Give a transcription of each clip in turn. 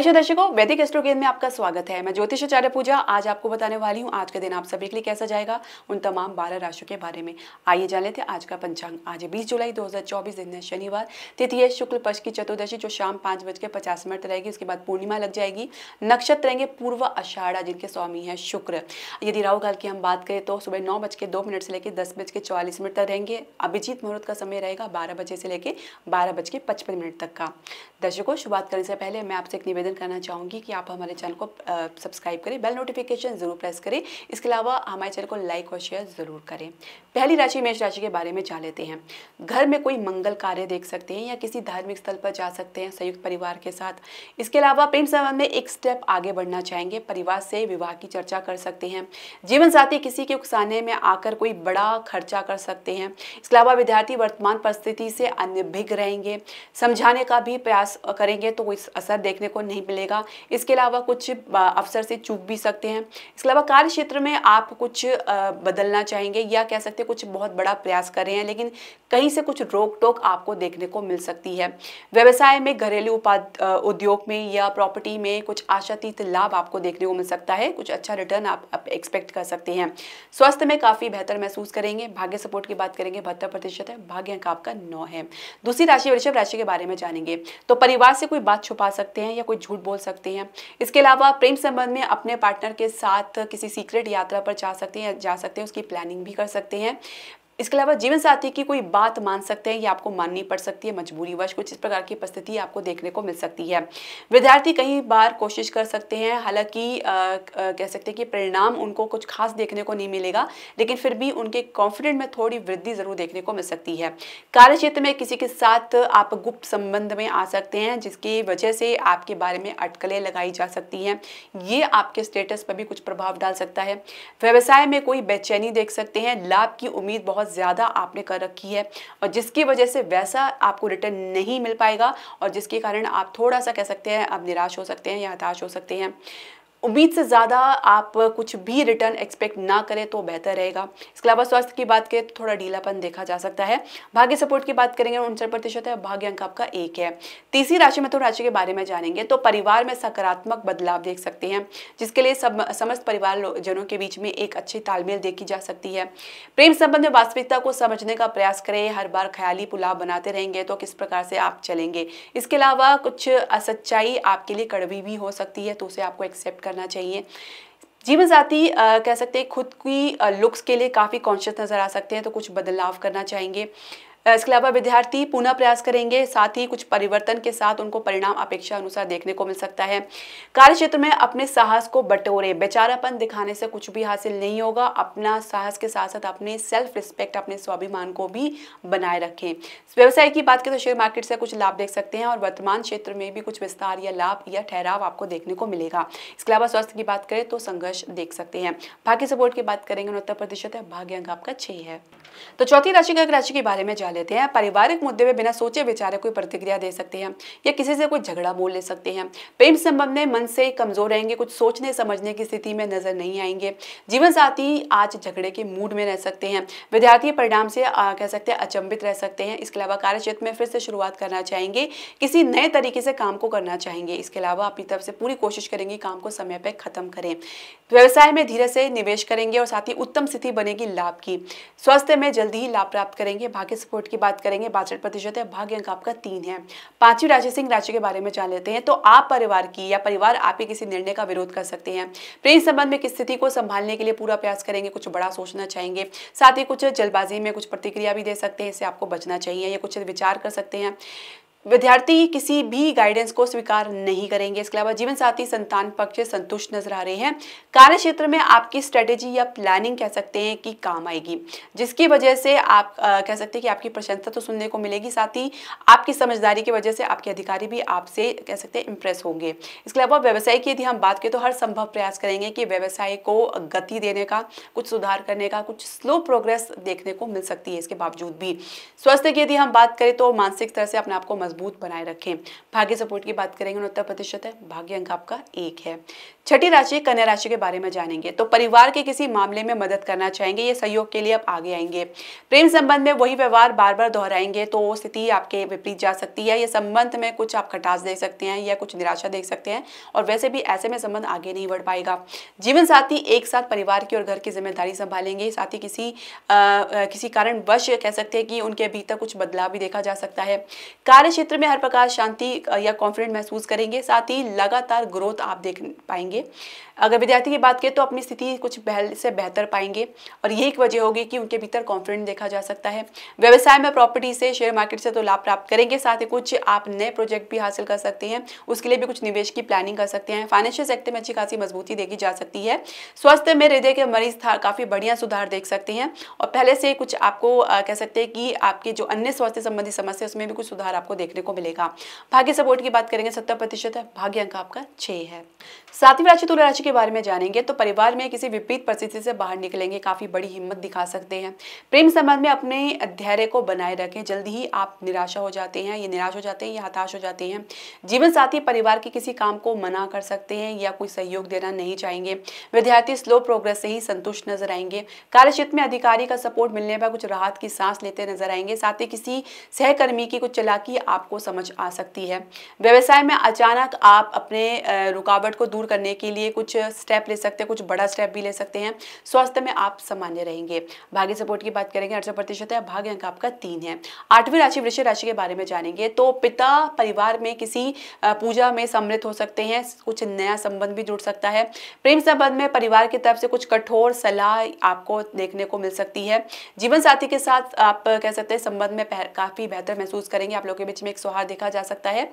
आयशा दर्शकों वैदिक एस्ट्रो में आपका स्वागत है मैं ज्योतिषाचार्य पूजा आज आपको बताने वाली हूँ आज का दिन आप सभी के लिए कैसा जाएगा उन तमाम बारह राशियों के बारे में आइए जान लेते हैं आज का पंचांग आज 20 जुलाई 2024 दिन है शनिवार तिथि है शुक्ल पक्ष की चतुर्दशी जो शाम पाँच बज के पचास मिनट रहेगी उसके बाद पूर्णिमा लग जाएगी नक्षत्र रहेंगे पूर्व अषाढ़ा जिनके स्वामी है शुक्र यदि राहुकाल काल की हम बात करें तो सुबह नौ बज के दो मिनट से लेकर दस बज के चौवालीस मिनट तक रहेंगे अभिजीत मुहूर्त का समय रहेगा बारह बजे से लेकर बारह बज के पचपन मिनट तक का दर्शकों शुरुआत करने से पहले मैं आपसे एक निवेदन निवेदन करना चाहूँगी कि आप हमारे चैनल को सब्सक्राइब करें बेल नोटिफिकेशन ज़रूर प्रेस करें इसके अलावा हमारे चैनल को लाइक और शेयर ज़रूर करें पहली राशि मेष राशि के बारे में जान लेते हैं घर में कोई मंगल कार्य देख सकते हैं या किसी धार्मिक स्थल पर जा सकते हैं संयुक्त परिवार के साथ इसके अलावा प्रेम संबंध में एक स्टेप आगे बढ़ना चाहेंगे परिवार से विवाह की चर्चा कर सकते हैं जीवन साथी किसी के उकसाने में आकर कोई बड़ा खर्चा कर सकते हैं इसके अलावा विद्यार्थी वर्तमान परिस्थिति से अनभिज्ञ रहेंगे समझाने का भी प्रयास करेंगे तो कोई असर देखने को नहीं मिलेगा इसके अलावा कुछ अफसर से चूक भी सकते हैं इसके अलावा कार्य क्षेत्र में आप कुछ बदलना चाहेंगे या कह सकते हैं कुछ बहुत बड़ा प्रयास कर रहे हैं लेकिन कहीं से कुछ रोक टोक आपको देखने को मिल सकती है व्यवसाय में घरेलू उद्योग में या प्रॉपर्टी में कुछ आशातीत लाभ आपको देखने को मिल सकता है कुछ अच्छा रिटर्न आप, एक्सपेक्ट कर सकते हैं स्वास्थ्य में काफ़ी बेहतर महसूस करेंगे भाग्य सपोर्ट की बात करेंगे बहत्तर प्रतिशत है भाग्य अंक आपका नौ है दूसरी राशि वृषभ राशि के बारे में जानेंगे तो परिवार से कोई बात छुपा सकते हैं या कोई झूठ बोल सकते हैं इसके अलावा प्रेम संबंध में अपने पार्टनर के साथ किसी सीक्रेट यात्रा पर जा सकते हैं जा सकते हैं उसकी प्लानिंग भी कर सकते हैं इसके अलावा जीवन साथी की कोई बात मान सकते हैं या आपको माननी पड़ सकती है मजबूरी वश कुछ इस प्रकार की परिस्थिति आपको देखने को मिल सकती है विद्यार्थी कई बार कोशिश कर सकते हैं हालांकि कह सकते हैं कि परिणाम उनको कुछ खास देखने को नहीं मिलेगा लेकिन फिर भी उनके कॉन्फिडेंट में थोड़ी वृद्धि जरूर देखने को मिल सकती है कार्य क्षेत्र में किसी के साथ आप गुप्त संबंध में आ सकते हैं जिसकी वजह से आपके बारे में अटकलें लगाई जा सकती हैं ये आपके स्टेटस पर भी कुछ प्रभाव डाल सकता है व्यवसाय में कोई बेचैनी देख सकते हैं लाभ की उम्मीद बहुत ज़्यादा आपने कर रखी है और जिसकी वजह से वैसा आपको रिटर्न नहीं मिल पाएगा और जिसके कारण आप थोड़ा सा कह सकते हैं आप निराश हो सकते हैं या हताश हो सकते हैं उम्मीद से ज़्यादा आप कुछ भी रिटर्न एक्सपेक्ट ना करें तो बेहतर रहेगा इसके अलावा स्वास्थ्य की बात करें तो थोड़ा ढीलापन देखा जा सकता है भाग्य सपोर्ट की बात करेंगे उनसठ प्रतिशत है भाग्य अंक आपका एक है तीसरी राशि मिथुन तो राशि के बारे में जानेंगे तो परिवार में सकारात्मक बदलाव देख सकते हैं जिसके लिए सब समस्त परिवार जनों के बीच में एक अच्छी तालमेल देखी जा सकती है प्रेम संबंध में वास्तविकता को समझने का प्रयास करें हर बार ख्याली पुलाव बनाते रहेंगे तो किस प्रकार से आप चलेंगे इसके अलावा कुछ असच्चाई आपके लिए कड़वी भी हो सकती है तो उसे आपको एक्सेप्ट करना चाहिए जीवन साथी कह सकते हैं खुद की लुक्स के लिए काफ़ी कॉन्शियस नज़र आ सकते हैं तो कुछ बदलाव करना चाहेंगे इसके अलावा विद्यार्थी पुनः प्रयास करेंगे साथ ही कुछ परिवर्तन के साथ उनको परिणाम अपेक्षा अनुसार देखने को मिल सकता है कार्य क्षेत्र में अपने साहस को बटोरे बेचारापन दिखाने से कुछ भी हासिल नहीं होगा अपना साहस के साथ साथ अपने सेल्फ रिस्पेक्ट अपने स्वाभिमान को भी बनाए रखें व्यवसाय की बात करें तो शेयर मार्केट से कुछ लाभ देख सकते हैं और वर्तमान क्षेत्र में भी कुछ विस्तार या लाभ या ठहराव आपको देखने को मिलेगा इसके अलावा स्वास्थ्य की बात करें तो संघर्ष देख सकते हैं भाग्य सपोर्ट की बात करेंगे उनहत्तर प्रतिशत है भाग्य अंक आपका छह है तो चौथी राशि का एक राशि के बारे में जान लेते हैं पारिवारिक मुद्दे में बिना सोचे विचारे कोई प्रतिक्रिया दे सकते हैं या किसी से कोई झगड़ा बोल ले सकते हैं प्रेम संबंध में मन से कमजोर रहेंगे कुछ सोचने समझने की स्थिति में नजर नहीं आएंगे जीवन साथी आज झगड़े के मूड में रह सकते हैं विद्यार्थी परिणाम से कह सकते हैं अचंबित रह सकते हैं इसके अलावा कार्य क्षेत्र में फिर से शुरुआत करना चाहेंगे किसी नए तरीके से काम को करना चाहेंगे इसके अलावा अपनी तरफ से पूरी कोशिश करेंगे काम को समय पर खत्म करें व्यवसाय में धीरे से निवेश करेंगे और साथ ही उत्तम स्थिति बनेगी लाभ की स्वास्थ्य में जल्दी ही लाभ प्राप्त करेंगे भाग्य सपोर्ट की बात करेंगे बासठ प्रतिशत है भाग्य अंक आपका तीन है पांचवी राशि सिंह राशि के बारे में जान लेते हैं तो आप परिवार की या परिवार आप ही किसी निर्णय का विरोध कर सकते हैं प्रेम संबंध में किस स्थिति को संभालने के लिए पूरा प्रयास करेंगे कुछ बड़ा सोचना चाहेंगे साथ ही कुछ जल्दबाजी में कुछ प्रतिक्रिया भी दे सकते हैं इससे आपको बचना चाहिए या कुछ विचार कर सकते हैं विद्यार्थी किसी भी गाइडेंस को स्वीकार नहीं करेंगे इसके अलावा जीवन साथी संतान पक्ष संतुष्ट नजर आ रहे हैं कार्य क्षेत्र में आपकी स्ट्रेटेजी या प्लानिंग कह सकते हैं कि काम आएगी जिसकी वजह से आप आ, कह सकते हैं कि आपकी प्रशंसा तो सुनने को मिलेगी साथ ही आपकी समझदारी की वजह से आपके अधिकारी भी आपसे कह सकते हैं इंप्रेस होंगे इसके अलावा व्यवसाय की यदि हम बात करें तो हर संभव प्रयास करेंगे कि व्यवसाय को गति देने का कुछ सुधार करने का कुछ स्लो प्रोग्रेस देखने को मिल सकती है इसके बावजूद भी स्वास्थ्य की यदि हम बात करें तो मानसिक तरह से अपने आपको मजबूत बनाए रखें भाग्य सपोर्ट की बात करेंगे उनहत्तर प्रतिशत है भाग्य अंक आपका एक है छठी राशि कन्या राशि के बारे में जानेंगे तो परिवार के किसी मामले में मदद करना चाहेंगे ये सहयोग के लिए आप आगे आएंगे प्रेम संबंध में वही व्यवहार बार बार दोहराएंगे तो स्थिति आपके विपरीत जा सकती है या संबंध में कुछ आप खटास देख सकते हैं या कुछ निराशा देख सकते हैं और वैसे भी ऐसे में संबंध आगे नहीं बढ़ पाएगा जीवन साथी एक साथ परिवार की और घर की जिम्मेदारी संभालेंगे साथ ही किसी आ, किसी कारणवश कह सकते हैं कि उनके भीतर कुछ बदलाव भी देखा जा सकता है कार्य क्षेत्र में हर प्रकार शांति या कॉन्फिडेंट महसूस करेंगे साथ ही लगातार ग्रोथ आप देख पाएंगे अगर विद्यार्थी की बात करें तो अपनी स्थिति कुछ बहल से बेहतर पाएंगे और ये एक वजह होगी कि उनके भीतर कॉन्फिडेंट देखा जा सकता है व्यवसाय में प्रॉपर्टी से शेयर मार्केट से तो लाभ प्राप्त करेंगे साथ ही कुछ आप नए प्रोजेक्ट भी हासिल कर सकते हैं उसके लिए भी कुछ निवेश की प्लानिंग कर सकते हैं फाइनेंशियल सेक्टर में अच्छी खासी मजबूती देखी जा सकती है स्वास्थ्य में हृदय के मरीज था काफ़ी बढ़िया सुधार देख सकते हैं और पहले से कुछ आपको कह सकते हैं कि आपके जो अन्य स्वास्थ्य संबंधी समस्या उसमें भी कुछ सुधार आपको देख देखने को मिलेगा भाग्य सपोर्ट की बात करेंगे सत्तर प्रतिशत है भाग्य अंक आपका छह है सातवीं राशि तुला राशि के बारे में जानेंगे तो परिवार में किसी विपरीत परिस्थिति से बाहर निकलेंगे काफ़ी बड़ी हिम्मत दिखा सकते हैं प्रेम संबंध में अपने धैर्य को बनाए रखें जल्दी ही आप निराशा हो जाते हैं ये निराश हो जाते हैं या हताश हो जाते हैं जीवन साथी परिवार के किसी काम को मना कर सकते हैं या कोई सहयोग देना नहीं चाहेंगे विद्यार्थी स्लो प्रोग्रेस से ही संतुष्ट नजर आएंगे कार्यक्षेत्र में अधिकारी का सपोर्ट मिलने पर कुछ राहत की सांस लेते नजर आएंगे साथ ही किसी सहकर्मी की कुछ चलाकी आप आपको समझ आ सकती है व्यवसाय में अचानक आप अपने रुकावट को दूर करने के लिए कुछ स्टेप ले सकते हैं कुछ बड़ा स्टेप भी ले सकते हैं स्वास्थ्य में आप सामान्य रहेंगे भाग्य सपोर्ट की बात करेंगे अठसठ प्रतिशत है भाग्य अंक आपका तीन है आठवीं राशि वृक्ष राशि के बारे में जानेंगे तो पिता परिवार में किसी पूजा में सम्मिलित हो सकते हैं कुछ नया संबंध भी जुड़ सकता है प्रेम संबंध में परिवार की तरफ से कुछ कठोर सलाह आपको देखने को मिल सकती है जीवन साथी के साथ आप कह सकते हैं संबंध में काफी बेहतर महसूस करेंगे आप लोगों के बीच में में एक सुहार देखा जा सकता है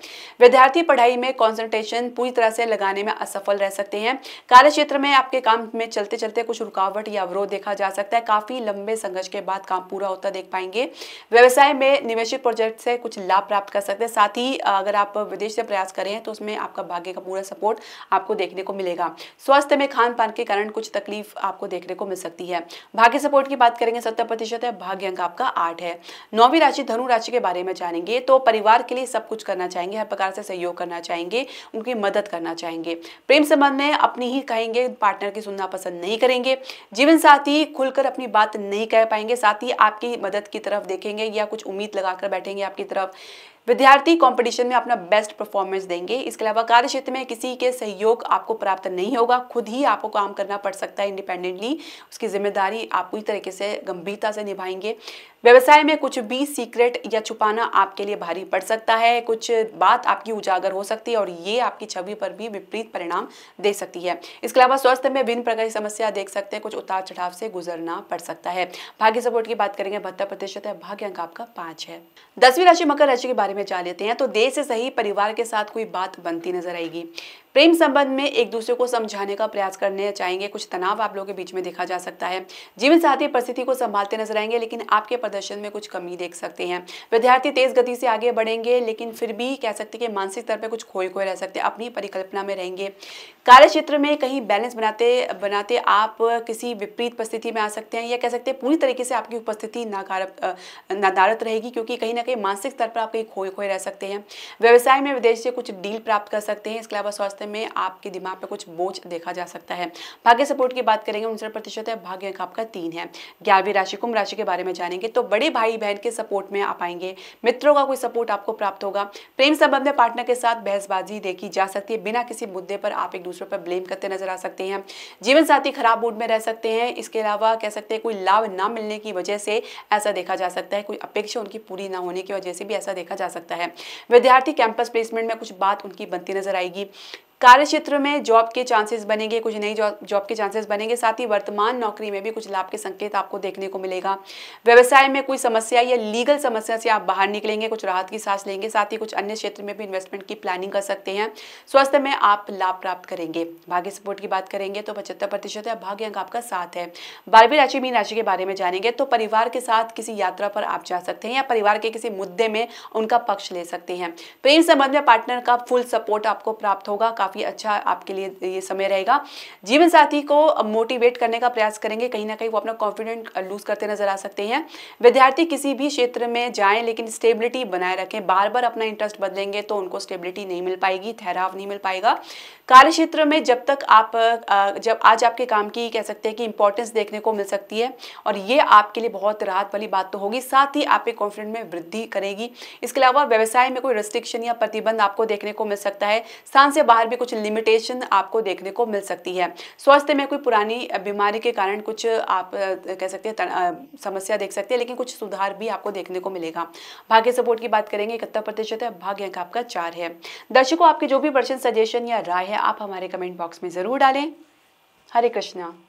विद्यार्थी पढ़ाई में कॉन्सेंट्रेशन पूरी तरह से लगाने में असफल रह सकते हैं कार्य क्षेत्र में आपके काम में चलते चलते कुछ रुकावट या अवरोध देखा जा सकता है काफी लंबे संघर्ष के बाद काम पूरा होता देख पाएंगे व्यवसाय में निवेशित प्रोजेक्ट से कुछ लाभ प्राप्त कर सकते हैं साथ ही अगर आप विदेश से प्रयास करें तो उसमें आपका भाग्य का पूरा सपोर्ट आपको देखने को मिलेगा स्वास्थ्य में खान पान के कारण कुछ तकलीफ आपको देखने को मिल सकती है भाग्य सपोर्ट की बात करेंगे सत्तर प्रतिशत है भाग्य अंक आपका आठ है नौवीं राशि धनु राशि के बारे में जानेंगे तो परिवार परिवार के लिए सब कुछ करना चाहेंगे हर प्रकार से सहयोग करना चाहेंगे उनकी मदद करना चाहेंगे प्रेम संबंध में अपनी ही कहेंगे पार्टनर की सुनना पसंद नहीं करेंगे जीवन साथी खुलकर अपनी बात नहीं कह पाएंगे साथ ही आपकी मदद की तरफ देखेंगे या कुछ उम्मीद लगाकर बैठेंगे आपकी तरफ विद्यार्थी कंपटीशन में अपना बेस्ट परफॉर्मेंस देंगे इसके अलावा कार्य क्षेत्र में किसी के सहयोग आपको प्राप्त नहीं होगा खुद ही आपको काम करना पड़ सकता है इंडिपेंडेंटली उसकी जिम्मेदारी आप पूरी तरीके से गंभीरता से निभाएंगे व्यवसाय में कुछ भी सीक्रेट या छुपाना आपके लिए भारी पड़ सकता है कुछ बात आपकी उजागर हो सकती है और ये आपकी छवि पर भी विपरीत परिणाम दे सकती है इसके अलावा स्वास्थ्य में भिन्न प्रकार की समस्या देख सकते हैं कुछ उतार चढ़ाव से गुजरना पड़ सकता है भाग्य सपोर्ट की बात करेंगे बहत्तर प्रतिशत है भाग्य अंक आपका पांच है दसवीं राशि मकर राशि के बारे में में जा लेते हैं तो देर से सही परिवार के साथ कोई बात बनती नजर आएगी प्रेम संबंध में एक दूसरे को समझाने का प्रयास करने चाहेंगे कुछ तनाव आप लोगों के बीच में देखा जा सकता है जीवन साथी परिस्थिति को संभालते नजर आएंगे लेकिन आपके प्रदर्शन में कुछ कमी देख सकते हैं विद्यार्थी तेज गति से आगे बढ़ेंगे लेकिन फिर भी कह सकते हैं कि मानसिक तौर पर कुछ खोए खोए रह सकते हैं अपनी परिकल्पना में रहेंगे कार्य क्षेत्र में कहीं बैलेंस बनाते बनाते आप किसी विपरीत परिस्थिति में आ सकते हैं या कह सकते हैं पूरी तरीके से आपकी उपस्थिति नदारत रहेगी क्योंकि कहीं ना कहीं मानसिक स्तर पर आप कहीं खोए खोए रह सकते हैं व्यवसाय में विदेश से कुछ डील प्राप्त कर सकते हैं इसके अलावा स्वास्थ्य में आपके दिमाग पर कुछ बोझ देखा जा सकता है भाग्य सपोर्ट की बात करेंगे उनसठ प्रतिशत है भाग्य अंक आपका तीन है ग्यारहवीं राशि कुंभ राशि के बारे में जानेंगे तो बड़े भाई बहन के सपोर्ट में आप आएंगे मित्रों का कोई सपोर्ट आपको प्राप्त होगा प्रेम संबंध में पार्टनर के साथ बहसबाजी देखी जा सकती है बिना किसी मुद्दे पर आप एक दूसरे पर ब्लेम करते नजर आ सकते हैं जीवन साथी खराब मूड में रह सकते हैं इसके अलावा कह सकते हैं कोई लाभ ना मिलने की वजह से ऐसा देखा जा सकता है कोई अपेक्षा उनकी पूरी ना होने की वजह से भी ऐसा देखा जा सकता है विद्यार्थी कैंपस प्लेसमेंट में कुछ बात उनकी बनती नजर आएगी कार्य क्षेत्र में जॉब के चांसेस बनेंगे कुछ नई जॉब के चांसेस बनेंगे साथ ही वर्तमान नौकरी में भी कुछ लाभ के संकेत आपको देखने को मिलेगा व्यवसाय में कोई समस्या या लीगल समस्या से आप बाहर निकलेंगे कुछ राहत की सांस लेंगे साथ ही कुछ अन्य क्षेत्र में भी इन्वेस्टमेंट की प्लानिंग कर सकते हैं स्वास्थ्य में आप लाभ प्राप्त करेंगे भाग्य सपोर्ट की बात करेंगे तो पचहत्तर प्रतिशत है भाग्य अंक आपका साथ है बारहवीं राशि मीन राशि के बारे में जानेंगे तो परिवार के साथ किसी यात्रा पर आप जा सकते हैं या परिवार के किसी मुद्दे में उनका पक्ष ले सकते हैं प्रेम संबंध में पार्टनर का फुल सपोर्ट आपको प्राप्त होगा काफ़ी अच्छा आपके लिए ये समय रहेगा जीवन साथी को मोटिवेट करने का प्रयास करेंगे कहीं ना कहीं वो अपना कॉन्फिडेंट लूज करते नजर आ सकते हैं विद्यार्थी किसी भी क्षेत्र में जाएं लेकिन स्टेबिलिटी बनाए रखें बार बार अपना इंटरेस्ट बदलेंगे तो उनको स्टेबिलिटी नहीं मिल पाएगी ठहराव नहीं मिल पाएगा कार्य क्षेत्र में जब तक आप जब आज आपके काम की कह सकते हैं कि इंपॉर्टेंस देखने को मिल सकती है और ये आपके लिए बहुत राहत वाली बात तो होगी साथ ही आपके कॉन्फिडेंट में वृद्धि करेगी इसके अलावा व्यवसाय में कोई रेस्ट्रिक्शन या प्रतिबंध आपको देखने को मिल सकता है स्थान से बाहर भी में कुछ लिमिटेशन आपको देखने को मिल सकती है स्वास्थ्य में कोई पुरानी बीमारी के कारण कुछ आप कह सकते हैं समस्या देख सकते हैं लेकिन कुछ सुधार भी आपको देखने को मिलेगा भाग्य सपोर्ट की बात करेंगे इकहत्तर प्रतिशत है भाग्य अंक आपका चार है दर्शकों आपके जो भी प्रश्न सजेशन या राय है आप हमारे कमेंट बॉक्स में ज़रूर डालें हरे कृष्णा